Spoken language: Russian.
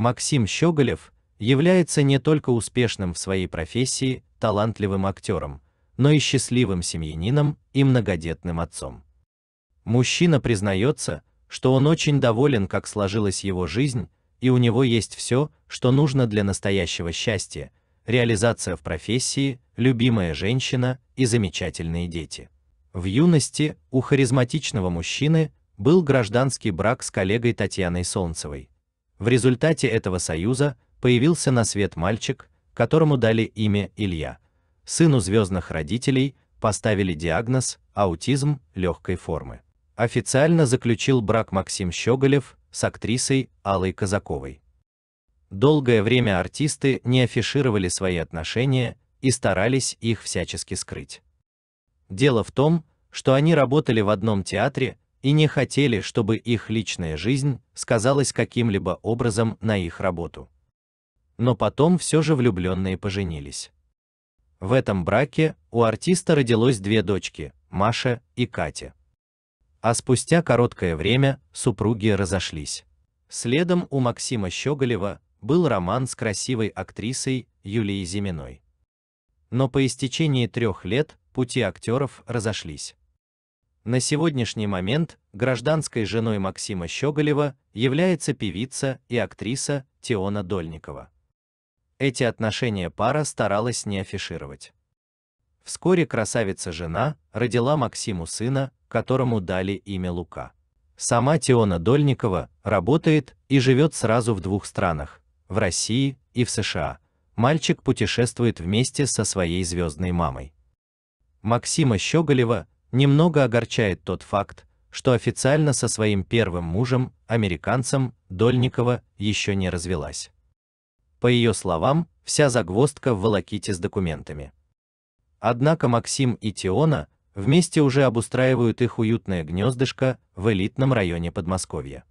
Максим Щеголев является не только успешным в своей профессии, талантливым актером, но и счастливым семьянином и многодетным отцом. Мужчина признается, что он очень доволен, как сложилась его жизнь, и у него есть все, что нужно для настоящего счастья: реализация в профессии, любимая женщина и замечательные дети. В юности у харизматичного мужчины был гражданский брак с коллегой Татьяной Солнцевой, в результате этого союза появился на свет мальчик, которому дали имя Илья. Сыну звездных родителей поставили диагноз аутизм легкой формы. Официально заключил брак Максим Щеголев с актрисой Аллой Казаковой. Долгое время артисты не афишировали свои отношения и старались их всячески скрыть. Дело в том, что они работали в одном театре, и не хотели, чтобы их личная жизнь сказалась каким-либо образом на их работу. Но потом все же влюбленные поженились. В этом браке у артиста родилось две дочки, Маша и Катя. А спустя короткое время супруги разошлись. Следом у Максима Щеголева был роман с красивой актрисой Юлией Зиминой. Но по истечении трех лет пути актеров разошлись. На сегодняшний момент гражданской женой Максима Щеголева является певица и актриса Теона Дольникова. Эти отношения пара старалась не афишировать. Вскоре красавица-жена родила Максиму сына, которому дали имя Лука. Сама Теона Дольникова работает и живет сразу в двух странах – в России и в США. Мальчик путешествует вместе со своей звездной мамой. Максима Щеголева немного огорчает тот факт, что официально со своим первым мужем, американцем Дольникова, еще не развелась. По ее словам, вся загвоздка в волоките с документами. Однако Максим и Тиона вместе уже обустраивают их уютное гнездышко в элитном районе Подмосковья.